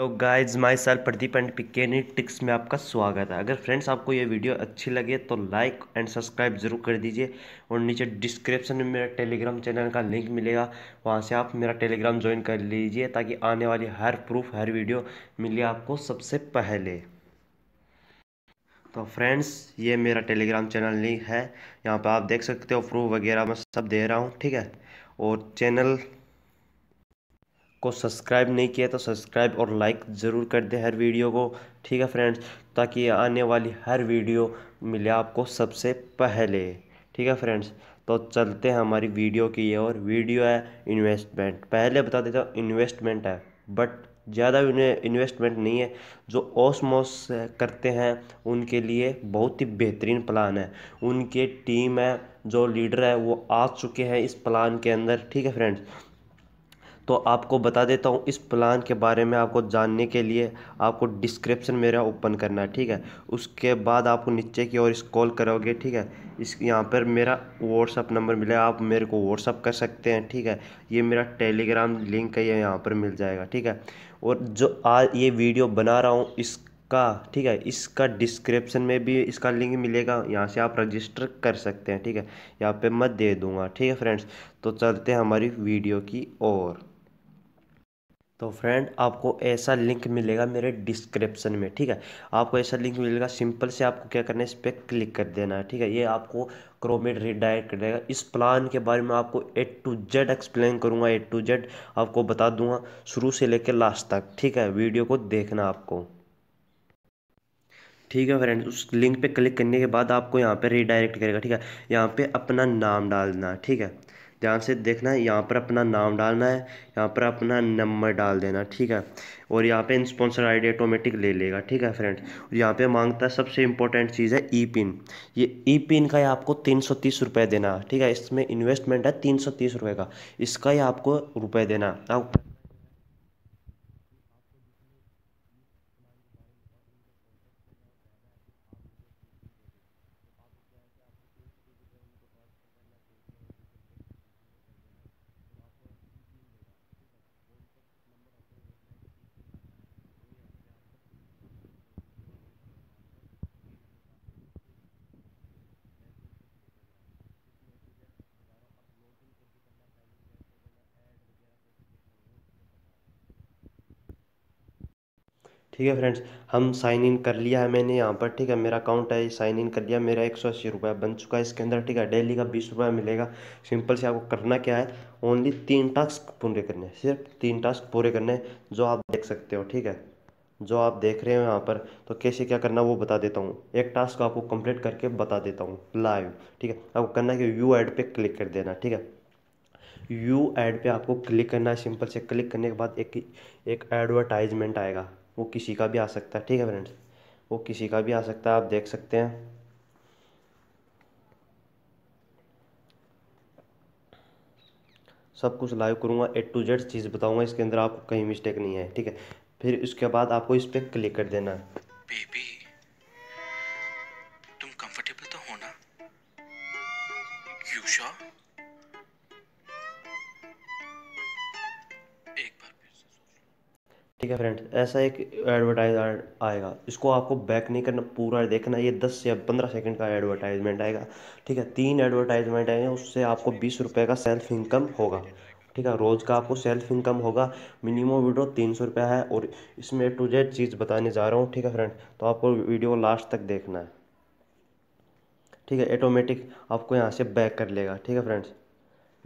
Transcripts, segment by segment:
तो guys my self Pradeep and पिकेनी टिक्स में आपका स्वागत है अगर फ्रेंड्स आपको ये वीडियो अच्छी लगे तो लाइक एंड सब्सक्राइब जरूर कर दीजिए और नीचे डिस्क्रिप्शन में मेरा टेलीग्राम चैनल का लिंक मिलेगा वहाँ से आप मेरा टेलीग्राम ज्वाइन कर लीजिए ताकि आने वाली हर प्रूफ हर वीडियो मिले आपको सबसे पहले तो फ्रेंड्स ये मेरा टेलीग्राम चैनल लिंक है यहाँ पर आप देख सकते हो प्रूफ वगैरह मैं सब दे रहा हूँ ठीक है और चैनल को सब्सक्राइब नहीं किया तो सब्सक्राइब और लाइक ज़रूर कर दें हर वीडियो को ठीक है फ्रेंड्स ताकि आने वाली हर वीडियो मिले आपको सबसे पहले ठीक है फ्रेंड्स तो चलते हैं हमारी वीडियो की ये और वीडियो है इन्वेस्टमेंट पहले बता देता हूँ इन्वेस्टमेंट है बट ज़्यादा इन्वेस्टमेंट नहीं है जो ओसमोस करते हैं उनके लिए बहुत ही बेहतरीन प्लान है उनके टीम है जो लीडर है वो आ चुके हैं इस प्लान के अंदर ठीक है फ्रेंड्स तो आपको बता देता हूँ इस प्लान के बारे में आपको जानने के लिए आपको डिस्क्रिप्शन मेरा ओपन करना है ठीक है उसके बाद आपको नीचे की ओर स्कॉल करोगे ठीक है इस यहाँ पर मेरा व्हाट्सअप नंबर मिला आप मेरे को व्हाट्सअप कर सकते हैं ठीक है ये मेरा टेलीग्राम लिंक है ये यहाँ पर मिल जाएगा ठीक है और जो आज ये वीडियो बना रहा हूँ इस का ठीक है इसका डिस्क्रिप्शन में भी इसका लिंक मिलेगा यहाँ से आप रजिस्टर कर सकते हैं ठीक है यहाँ पे मैं दे दूँगा ठीक है फ्रेंड्स तो चलते हैं हमारी वीडियो की ओर तो फ्रेंड आपको ऐसा लिंक मिलेगा मेरे डिस्क्रिप्शन में ठीक है आपको ऐसा लिंक मिलेगा सिंपल से आपको क्या करना है इस पर क्लिक कर देना है ठीक है ये आपको क्रोमेट रिडायरेक्ट कर देगा इस प्लान के बारे में आपको ए टू जेड एक्सप्लेन करूँगा ए टू जेड आपको बता दूंगा शुरू से लेकर लास्ट तक ठीक है वीडियो को देखना आपको ठीक है फ्रेंड उस लिंक पे क्लिक करने के बाद आपको यहाँ पे रिडायरेक्ट करेगा ठीक है यहाँ पे अपना नाम डालना ठीक है ध्यान से देखना है यहाँ पर अपना नाम डालना है यहाँ पर अपना नंबर डाल देना ठीक है और यहाँ पे स्पॉन्सर डी ऑटोमेटिक ले लेगा ठीक है फ्रेंड और यहाँ पे मांगता है सबसे इंपॉर्टेंट चीज़ है ई पिन ये ई पिन का ही आपको तीन सौ तीस रुपये देना ठीक है इसमें इन्वेस्टमेंट है तीन सौ तीस रुपये का इसका ही आपको रुपये देना आप ठीक है फ्रेंड्स हम साइन इन कर लिया है मैंने यहाँ पर ठीक है मेरा अकाउंट है साइन इन कर लिया मेरा एक सौ अस्सी रुपये बन चुका है इसके अंदर ठीक है डेली का बीस रुपया मिलेगा सिंपल से आपको करना क्या है ओनली तीन टास्क पूरे करने हैं सिर्फ तीन टास्क पूरे करने हैं जो आप देख सकते हो ठीक है जो आप देख रहे हो यहाँ पर तो कैसे क्या करना वो बता देता हूँ एक टास्क आपको कंप्लीट करके बता देता हूँ लाइव ठीक है आपको करना है कि यू ऐड पे क्लिक कर देना ठीक है यू ऐड पे आपको क्लिक करना है सिंपल से क्लिक करने के बाद एक एक एडवर्टाइजमेंट आएगा वो किसी का भी आ सकता है ठीक है फ्रेंड्स वो किसी का भी आ सकता है आप देख सकते हैं सब कुछ लाइव करूँगा ए टू जेड चीज़ बताऊँगा इसके अंदर आपको कहीं मिस्टेक नहीं है ठीक है फिर उसके बाद आपको इस पर क्लिक कर देना है ठीक है फ्रेंड्स ऐसा एक एडवर्टाइज आएगा इसको आपको बैक नहीं करना पूरा देखना ये दस या पंद्रह सेकंड का एडवर्टाइजमेंट आएगा ठीक है तीन एडवर्टाइजमेंट आएंगे उससे आपको बीस रुपये का सेल्फ इनकम होगा ठीक है रोज़ का आपको सेल्फ इनकम होगा मिनिमम वीडियो तीन सौ रुपया है और इसमें टू जेड चीज़ बताने जा रहा हूँ ठीक है फ्रेंड तो आपको वीडियो लास्ट तक देखना है ठीक है ऑटोमेटिक आपको यहाँ से बैक कर लेगा ठीक है फ्रेंड्स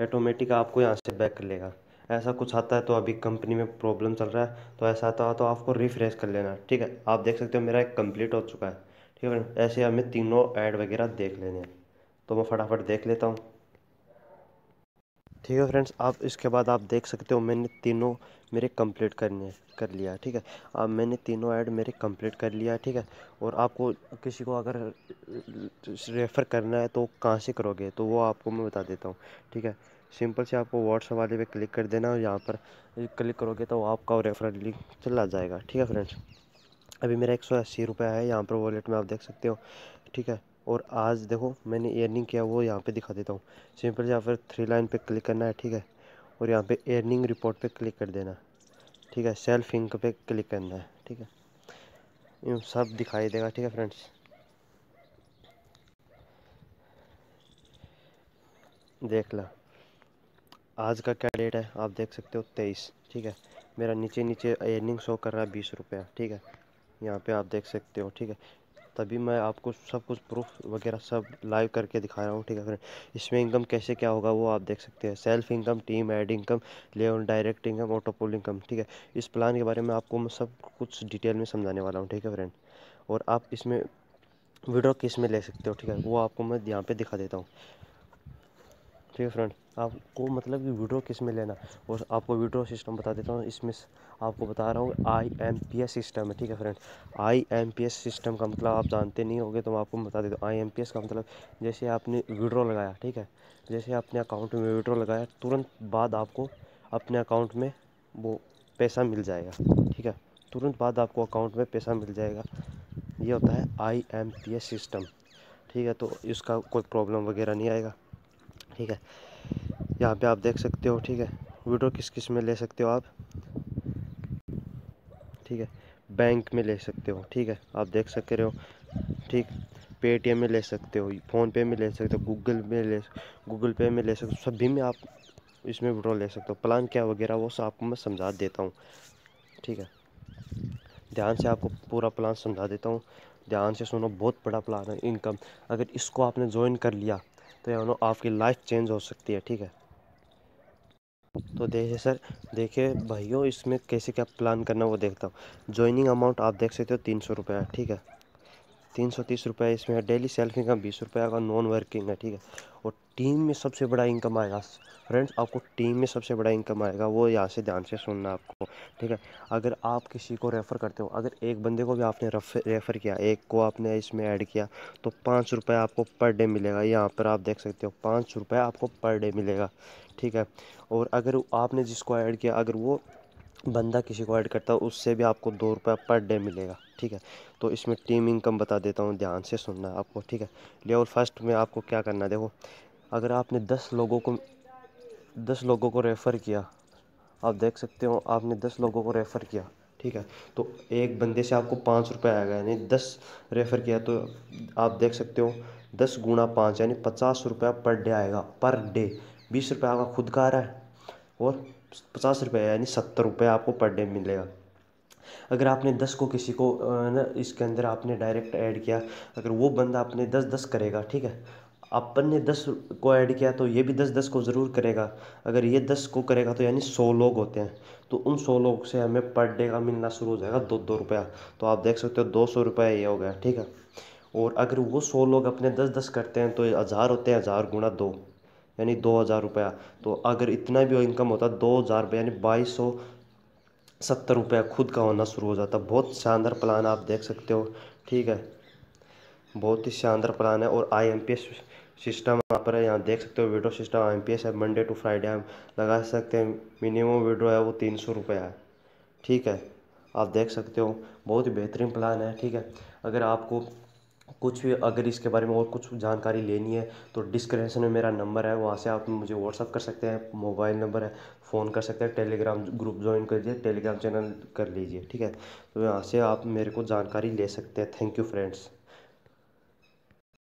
ऑटोमेटिक आपको यहाँ से बैक कर लेगा ऐसा कुछ आता है तो अभी कंपनी में प्रॉब्लम चल रहा है तो ऐसा आता है तो आपको रिफ्रेश कर लेना ठीक है आप देख सकते हो मेरा एक कंप्लीट हो चुका है ठीक है ऐसे हमें तीनों ऐड वगैरह देख लेने हैं तो मैं फटाफट देख लेता हूँ ठीक है फ्रेंड्स आप इसके बाद आप देख सकते हो मैंने तीनों मेरे कंप्लीट करने कर लिया ठीक है अब मैंने तीनों ऐड मेरे कंप्लीट कर लिया ठीक है और आपको किसी को अगर रेफ़र करना है तो कहाँ से करोगे तो वो आपको मैं बता देता हूँ ठीक है सिंपल से आपको व्हाट्सअप वाले पे क्लिक कर देना और यहाँ पर क्लिक करोगे तो आपका रेफरल लिंक चला जाएगा ठीक है फ्रेंड्स अभी मेरा एक सौ अस्सी रुपया है यहाँ पर वॉलेट में आप देख सकते हो ठीक है और आज देखो मैंने एयरनिंग किया वो यहाँ पर दिखा देता हूँ सिंपल से यहाँ पर थ्री लाइन पर क्लिक करना है ठीक है और यहाँ पर एयरनिंग रिपोर्ट पर क्लिक कर देना ठीक है सेल्फ इंक पे क्लिक करना है ठीक है यूँ सब दिखाई देगा ठीक है फ्रेंड्स देख ला आज का क्या डेट है आप देख सकते हो तेईस ठीक है मेरा नीचे नीचे अर्निंग शो कर रहा है बीस रुपया ठीक है यहाँ पे आप देख सकते हो ठीक है तभी मैं आपको सब कुछ प्रूफ वगैरह सब लाइव करके दिखा रहा हूँ ठीक है फ्रेंड इसमें इनकम कैसे क्या होगा वो आप देख सकते हैं self income team add income ले डायरेक्ट इनकम ऑटो इनकम ठीक है इस प्लान के बारे में आपको मैं सब कुछ डिटेल में समझाने वाला हूँ ठीक है फ्रेंड और आप इसमें विड्रॉ किस में ले सकते हो ठीक है वो आपको मैं यहाँ पर दिखा देता हूँ ठीक है फ्रेंड आपको मतलब कि विड्रो किस में लेना और आपको विड्रो सिस्टम बता देता हूँ इसमें आपको बता रहा हूँ I M P S system है ठीक है friend I M P S system का मतलब आप जानते नहीं होंगे तो मैं आपको बता देता हूँ आई एम पी एस का मतलब जैसे आपने विड्रो लगाया ठीक है जैसे आपने अकाउंट में विड्रो लगाया तुरंत बाद आपको अपने अकाउंट में वो पैसा मिल जाएगा ठीक है तुरंत बाद आपको अकाउंट में पैसा मिल जाएगा ये होता है I M P S system ठीक है तो इसका कोई प्रॉब्लम वगैरह नहीं आएगा ठीक है यहाँ पे आप देख सकते हो ठीक है विड्रो किस किस में ले सकते हो आप ठीक है बैंक में ले सकते हो ठीक है आप देख सक रहे हो ठीक पेटीएम में ले सकते हो फ़ोनपे में ले सकते हो गूगल में ले गूगल पे में ले सकते हो सभी में आप इसमें विड्रॉ ले सकते हो प्लान क्या वगैरह वो सब आपको मैं समझा देता हूँ ठीक है ध्यान से आपको पूरा प्लान समझा देता हूँ ध्यान से सुनो बहुत बड़ा प्लान है इनकम अगर इसको आपने ज्वाइन कर लिया तो यह आपकी लाइफ चेंज हो सकती है ठीक है तो देखिए सर देखिए भाइयों इसमें कैसे क्या प्लान करना वो देखता हूँ ज्वाइनिंग अमाउंट आप देख सकते हो तीन सौ रुपये ठीक है तीन सौ तीस रुपये इसमें है डेली सेल्फी का बीस रुपये का नॉन वर्किंग है ठीक है और टीम में सबसे बड़ा इनकम आएगा फ्रेंड्स आपको टीम में सबसे बड़ा इनकम आएगा वो यहाँ से ध्यान से सुनना आपको ठीक है अगर आप किसी को रेफ़र करते हो अगर एक बंदे को भी आपने रेफ़र किया एक को आपने इसमें ऐड किया तो पाँच रुपये आपको पर डे मिलेगा यहाँ पर आप देख सकते हो पाँच रुपये आपको पर डे मिलेगा ठीक है और अगर आपने जिसको ऐड किया अगर वो बंदा किसी को ऐड करता है उससे भी आपको दो रुपये पर डे मिलेगा ठीक है तो इसमें टीम इनकम बता देता हूँ ध्यान से सुनना आपको ठीक है लेवल फर्स्ट में आपको क्या करना है देखो अगर आपने दस लोगों को दस लोगों को रेफ़र किया आप देख सकते हो आपने दस लोगों को रेफ़र किया ठीक है तो एक बंदे से आपको पाँच रुपये आएगा यानी दस रेफ़र किया तो आप देख सकते हो दस गुणा पाँच यानी पचास रुपया पर डे आएगा पर डे बीस रुपये आपका खुद का आ रहा है और पचास रुपये यानी सत्तर रुपये आपको पर डे मिलेगा अगर आपने दस को किसी को ना इसके अंदर आपने डायरेक्ट ऐड किया अगर वो बंदा आपने दस दस करेगा ठीक है अपन ने दस को ऐड किया तो ये भी दस दस को ज़रूर करेगा अगर ये दस को करेगा तो यानी सौ लोग होते हैं तो उन सौ लोग से हमें पर डे का मिलना शुरू हो जाएगा दो दो रुपया तो आप देख सकते हो दो सौ रुपया ये हो गया ठीक है और अगर वो सौ लोग अपने दस दस करते हैं तो हज़ार होते हैं हज़ार गुणा दो यानी दो हज़ार रुपया तो अगर इतना भी इनकम होता दो हज़ार रुपया यानी बाईस सौ सत्तर रुपया खुद का होना शुरू हो जाता बहुत शानदार प्लान आप देख सकते हो ठीक है बहुत ही शानदार प्लान है और I M P S system वहाँ पर है यहाँ देख सकते हो विड्रो सिस्टम एम पी है मंडे टू फ्राइडे हम लगा सकते हैं मिनिमम विड्रो है वो तीन सौ रुपये है ठीक है आप देख सकते हो बहुत ही बेहतरीन प्लान है ठीक है अगर आपको कुछ भी अगर इसके बारे में और कुछ जानकारी लेनी है तो डिस्क्रिप्शन में मेरा नंबर है वहाँ से आप मुझे व्हाट्सअप कर सकते हैं मोबाइल नंबर है फ़ोन कर सकते हैं टेलीग्राम ग्रुप ज्वाइन कर लीजिए टेलीग्राम चैनल कर लीजिए ठीक है तो यहाँ से आप मेरे को जानकारी ले सकते हैं थैंक यू फ्रेंड्स